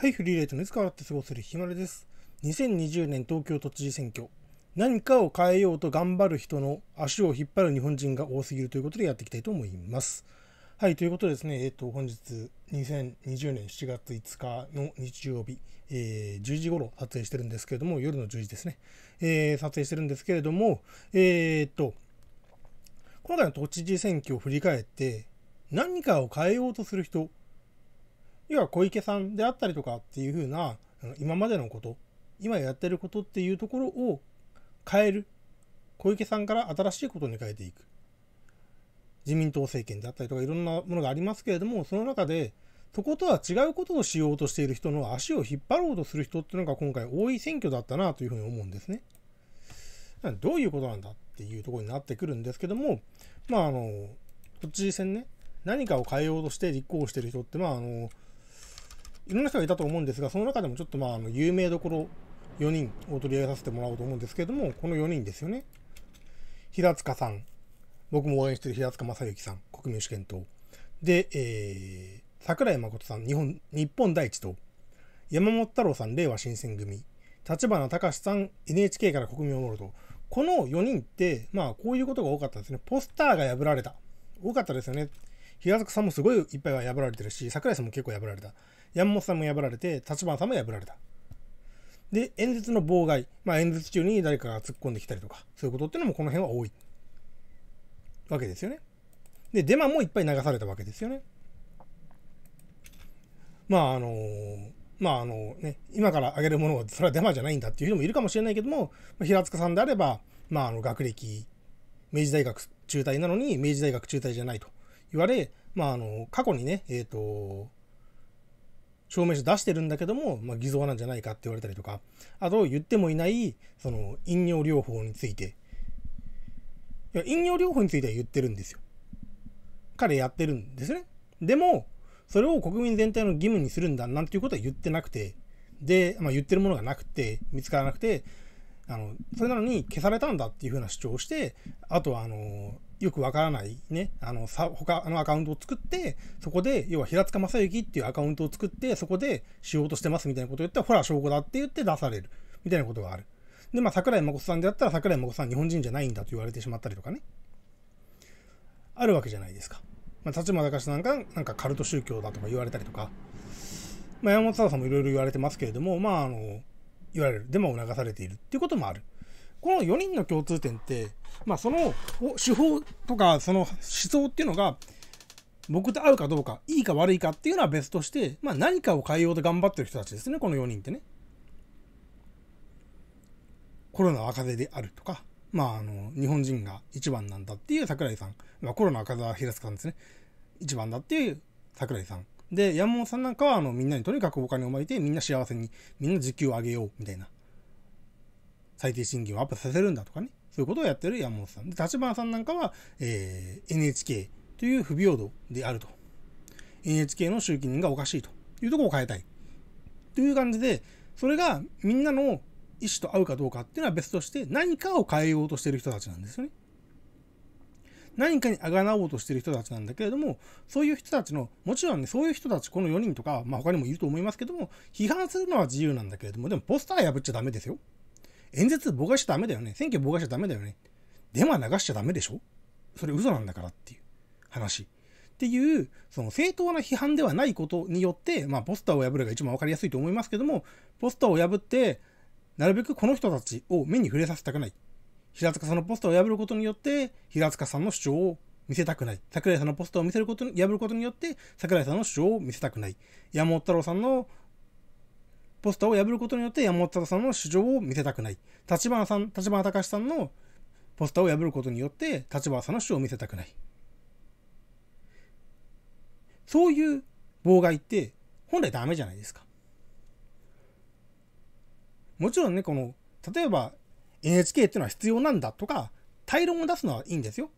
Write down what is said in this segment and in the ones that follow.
はい、フリーレイトのいつかわって過ごせるひまれです。2020年東京都知事選挙。何かを変えようと頑張る人の足を引っ張る日本人が多すぎるということでやっていきたいと思います。はい、ということですね、えっ、ー、と、本日2020年7月5日の日曜日、えー、10時頃撮影してるんですけれども、夜の10時ですね、えー、撮影してるんですけれども、えー、っと、今回の都知事選挙を振り返って、何かを変えようとする人要は小池さんであったりとかっていうふうな今までのこと今やってることっていうところを変える小池さんから新しいことに変えていく自民党政権であったりとかいろんなものがありますけれどもその中でそことは違うことをしようとしている人の足を引っ張ろうとする人っていうのが今回多い選挙だったなというふうに思うんですね。どういうことなんだっていうところになってくるんですけどもまああの都知事選ね何かを変えようとして立候補してる人ってまああのいろんな人がいたと思うんですが、その中でもちょっとまあ、あの有名どころ4人を取り上げさせてもらおうと思うんですけれども、この4人ですよね。平塚さん、僕も応援してる平塚正幸さん、国民主権党。で、えー、桜井誠さん、日本、日本第一党。山本太郎さん、令和新選組。立花隆さん、NHK から国民を守ると。この4人って、まあ、こういうことが多かったですね。ポスターが破られた。多かったですよね。平塚さんもすごいいっぱいは破られてるし、桜井さんも結構破られた。山本さんも破られて、立花さんも破られた。で、演説の妨害、まあ、演説中に誰かが突っ込んできたりとか、そういうことっていうのもこの辺は多いわけですよね。で、デマもいっぱい流されたわけですよね。まあ、あのー、まあ、あのね、今から挙げるものは、それはデマじゃないんだっていう人もいるかもしれないけども、平塚さんであれば、まあ、あの、学歴、明治大学中退なのに、明治大学中退じゃないと言われ、まあ、あの、過去にね、えっ、ー、と、証明書出してるんだけども、まあ、偽造なんじゃないかって言われたりとか、あと言ってもいない、その、飲尿療法について。いや、飲尿療法については言ってるんですよ。彼やってるんですね。でも、それを国民全体の義務にするんだなんていうことは言ってなくて、で、まあ、言ってるものがなくて、見つからなくて、あの、それなのに消されたんだっていうふうな主張をして、あとは、あの、よくわからないね、あの、さ、他のアカウントを作って、そこで、要は平塚正幸っていうアカウントを作って、そこでしようとしてますみたいなことを言ったら、ほら、証拠だって言って出される。みたいなことがある。で、まあ、桜井誠さんであったら、桜井誠さん日本人じゃないんだと言われてしまったりとかね。あるわけじゃないですか。まあ、立花隆なんか、なんかカルト宗教だとか言われたりとか、まあ、山本さんもいろいろ言われてますけれども、まあ、あの、言われる。デマを流されているっていうこともある。この4人の共通点って、まあ、その手法とかその思想っていうのが僕と合うかどうかいいか悪いかっていうのは別として、まあ、何かを変えようと頑張ってる人たちですねこの4人ってね。コロナは風であるとか、まあ、あの日本人が一番なんだっていう桜井さん、まあ、コロナは風は平塚さんですね一番だっていう桜井さんで山本さんなんかはあのみんなにとにかくお金をまいてみんな幸せにみんな時給を上げようみたいな最低賃金をアップさせるんだとかね、そういうことをやってる山本さん。で、立花さんなんかは、えー、NHK という不平等であると。NHK の集金人がおかしいというところを変えたい。という感じで、それがみんなの意思と合うかどうかっていうのは別として、何かを変えようとしてる人たちなんですよね。何かにあがなおうとしてる人たちなんだけれども、そういう人たちの、もちろんね、そういう人たち、この4人とか、まあ他にもいると思いますけども、批判するのは自由なんだけれども、でもポスター破っちゃダメですよ。演説妨害しちゃダメだよね。選挙妨害しちゃダメだよね。デマ流しちゃダメでしょそれ嘘なんだからっていう話。っていう、その正当な批判ではないことによって、まあ、ポスターを破るが一番分かりやすいと思いますけども、ポスターを破って、なるべくこの人たちを目に触れさせたくない。平塚さんのポスターを破ることによって、平塚さんの主張を見せたくない。桜井さんのポスターを見せることに、破ることによって、桜井さんの主張を見せたくない。山本太郎さんのポスターを破ることによって山本さんの主張を見せたくない。立花さん、立花隆さんのポスターを破ることによって立花さんの主張を見せたくない。そういう妨害って本来ダメじゃないですか。もちろんね、この、例えば NHK っていうのは必要なんだとか、対論を出すのはいいんですよ。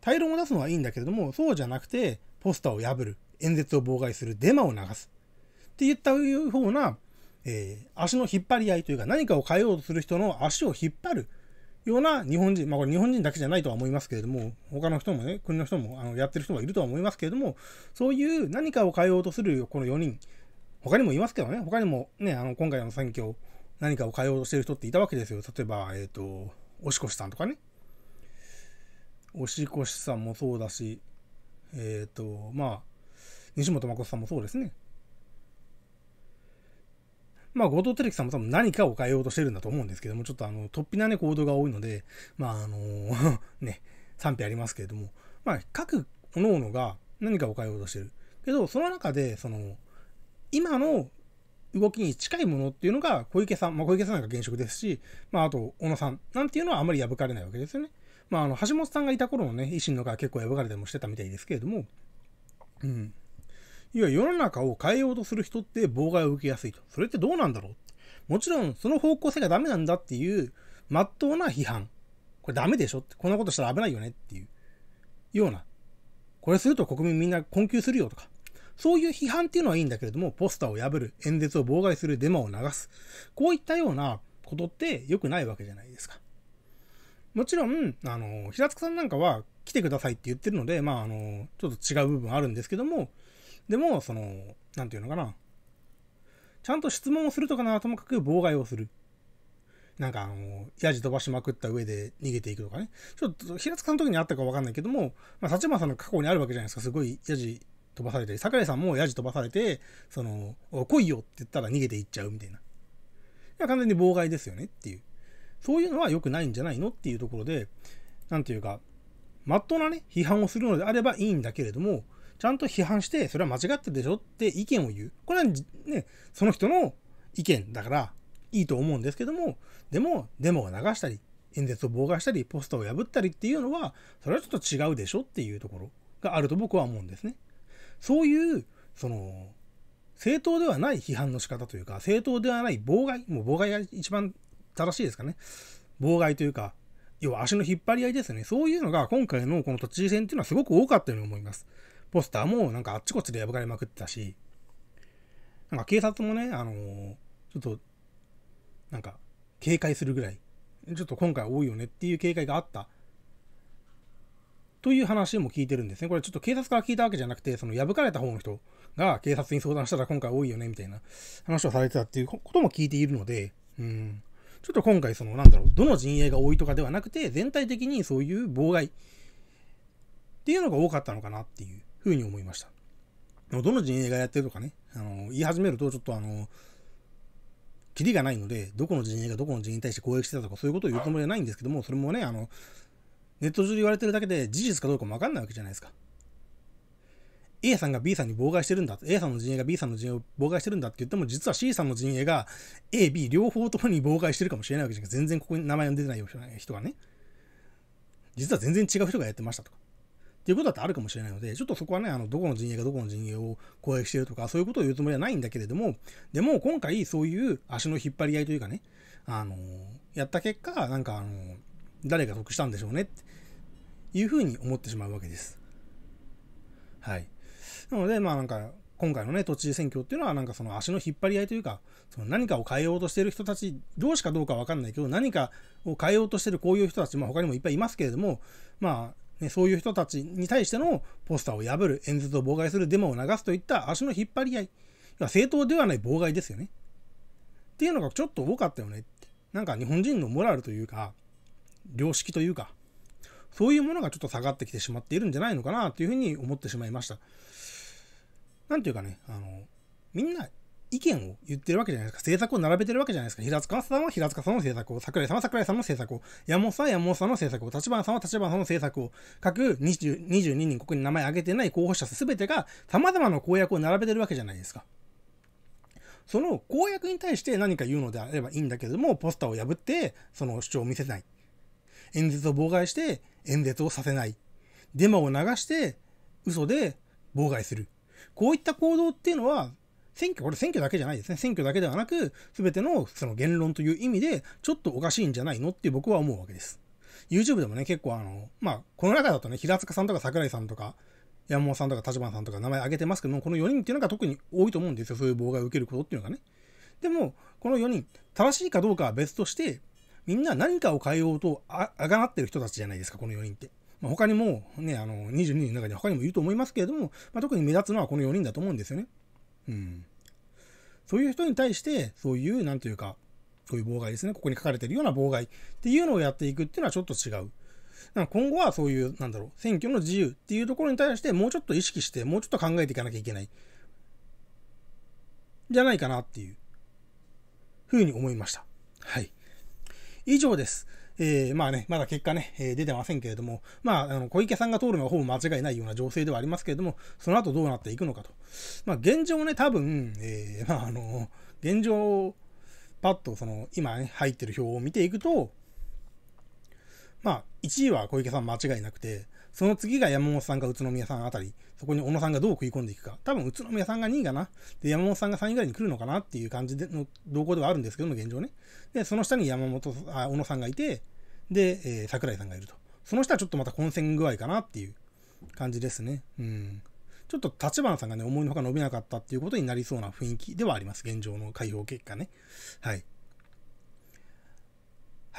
対論を出すのはいいんだけれども、そうじゃなくて、ポスターを破る、演説を妨害する、デマを流す。って言ったような、えー、足の引っ張り合いというか何かを変えようとする人の足を引っ張るような日本人、まあこれ日本人だけじゃないとは思いますけれども、他の人もね、国の人もあのやってる人はいるとは思いますけれども、そういう何かを変えようとするこの4人、他にもいますけどね、他にもね、あの今回の選挙、何かを変えようとしてる人っていたわけですよ。例えば、えっ、ー、と、おしこさんとかね。おしこしさんもそうだし、えっ、ー、と、まあ、西本誠さんもそうですね。まあ、後藤照樹さんも多分何かを変えようとしてるんだと思うんですけども、ちょっとあの、突飛なね、行動が多いので、まあ、あの ね、賛否ありますけれども、まあ、各各々が何かを変えようとしてる。けど、その中で、その、今の動きに近いものっていうのが小池さん、まあ、小池さんなんか現職ですし、まあ、あと小野さんなんていうのはあまり破かれないわけですよね。まあ、あの橋本さんがいた頃のね、維新の会結構破かれてもしてたみたいですけれども、うん、要は世の中を変えようとする人って妨害を受けやすいと。それってどうなんだろうもちろん、その方向性がダメなんだっていう、真っ当な批判。これダメでしょって、こんなことしたら危ないよねっていう、ような。これすると国民みんな困窮するよとか。そういう批判っていうのはいいんだけれども、ポスターを破る、演説を妨害する、デマを流す。こういったようなことって良くないわけじゃないですか。もちろん、あの、平塚さんなんかは来てくださいって言ってるので、まあ、あの、ちょっと違う部分あるんですけども、でも、その、なんていうのかな。ちゃんと質問をするとかなともかく妨害をする。なんかあの、やじ飛ばしまくった上で逃げていくとかね。ちょっと平塚の時にあったかわかんないけども、まあ、立花さんの過去にあるわけじゃないですか。すごいヤジ飛ばされて、桜井さんもやじ飛ばされて、その、来いよって言ったら逃げていっちゃうみたいな。いや、完全に妨害ですよねっていう。そういうのは良くないんじゃないのっていうところで、なんていうか、まっとうなね、批判をするのであればいいんだけれども、ちゃんと批判して、それは間違ってるでしょって意見を言う。これはね、その人の意見だから、いいと思うんですけども、でも、デモを流したり、演説を妨害したり、ポスターを破ったりっていうのは、それはちょっと違うでしょっていうところがあると僕は思うんですね。そういう、その、正当ではない批判の仕方というか、正当ではない妨害、もう妨害が一番正しいですかね。妨害というか、要は足の引っ張り合いですね。そういうのが今回のこの都知事選っていうのはすごく多かったように思います。ポスターもなんかあっちこっちで破かれまくってたし、なんか警察もね、あのー、ちょっと、なんか、警戒するぐらい、ちょっと今回多いよねっていう警戒があった、という話も聞いてるんですね。これちょっと警察から聞いたわけじゃなくて、その破かれた方の人が警察に相談したら今回多いよねみたいな話をされてたっていうことも聞いているので、うん。ちょっと今回、その、なんだろう、どの陣営が多いとかではなくて、全体的にそういう妨害っていうのが多かったのかなっていうふうに思いました。どの陣営がやってるとかね、あの言い始めるとちょっとあの、キリがないので、どこの陣営がどこの陣営に対して攻撃してたとか、そういうことを言うつもりはないんですけども、それもね、あの、ネット上で言われてるだけで事実かどうかもわかんないわけじゃないですか。A さんが B さんに妨害してるんだ。A さんの陣営が B さんの陣営を妨害してるんだって言っても、実は C さんの陣営が A、B 両方ともに妨害してるかもしれないわけじゃなくて、全然ここに名前が出てない人がね、実は全然違う人がやってましたとか。ていうことだってあるかもしれないので、ちょっとそこはね、あの、どこの陣営がどこの陣営を攻撃してるとか、そういうことを言うつもりはないんだけれども、でも今回そういう足の引っ張り合いというかね、あの、やった結果、なんかあの、誰が得したんでしょうねっていうふうに思ってしまうわけです。はい。なので、まあなんか、今回のね、都知事選挙っていうのは、なんかその足の引っ張り合いというか、その何かを変えようとしてる人たち、うしかどうかわかんないけど、何かを変えようとしてるこういう人たち、まあ他にもいっぱいいますけれども、まあ、ね、そういう人たちに対してのポスターを破る、演説を妨害するデモを流すといった足の引っ張り合い、正当ではない妨害ですよね。っていうのがちょっと多かったよねって。なんか日本人のモラルというか、良識というか、そういうものがちょっと下がってきてしまっているんじゃないのかなというふうに思ってしまいました。なんていうかね、あの、みんな意見を言ってるわけじゃないですか。政策を並べてるわけじゃないですか。平塚さんは平塚さんの政策を、桜井さんは桜井さんの政策を、山本さんは山本さんの政策を、立花さんは立花さんの政策を、各22人、ここに名前挙げてない候補者すべてが、様々な公約を並べてるわけじゃないですか。その公約に対して何か言うのであればいいんだけれども、ポスターを破って、その主張を見せない。演説を妨害して、演説をさせない。デマを流して、嘘で妨害する。こういった行動っていうのは、選挙、これ選挙だけじゃないですね。選挙だけではなく、全てのその言論という意味で、ちょっとおかしいんじゃないのって僕は思うわけです。YouTube でもね、結構あの、まあ、この中だとね、平塚さんとか桜井さんとか、山本さんとか立花さんとか名前挙げてますけども、この4人っていうのが特に多いと思うんですよ。そういう妨害を受けることっていうのがね。でも、この4人、正しいかどうかは別として、みんな何かを変えようとあがなってる人たちじゃないですか、この4人って。まあ、他にも、ね、あの、22人の中に他にもいると思いますけれども、まあ、特に目立つのはこの4人だと思うんですよね。うん。そういう人に対して、そういう、なんというか、そういう妨害ですね。ここに書かれてるような妨害っていうのをやっていくっていうのはちょっと違う。だから今後はそういう、なんだろう、選挙の自由っていうところに対して、もうちょっと意識して、もうちょっと考えていかなきゃいけない。じゃないかなっていう、ふうに思いました。はい。以上です。えー、まあね、まだ結果ね、えー、出てませんけれども、まあ、あの小池さんが通るのはほぼ間違いないような情勢ではありますけれども、その後どうなっていくのかと。まあ、現状ね、多分、えー、まあ、あの、現状、パッとその、今、ね、入ってる表を見ていくと、まあ、1位は小池さん間違いなくて、その次が山本さんか宇都宮さんあたり、そこに小野さんがどう食い込んでいくか、多分宇都宮さんが2位かな、で、山本さんが3位ぐらいに来るのかなっていう感じでの動向ではあるんですけども、現状ね。で、その下に山本あ小野さんがいて、で、えー、桜井さんがいると。その下はちょっとまた混戦具合かなっていう感じですね。うん。ちょっと立花さんがね、思いのほか伸びなかったっていうことになりそうな雰囲気ではあります。現状の開票結果ね。はい。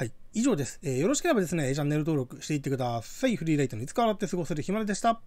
はい。以上です。えー、よろしければですね、チャンネル登録していってください。フリーライトのいつか笑って過ごせる暇でした。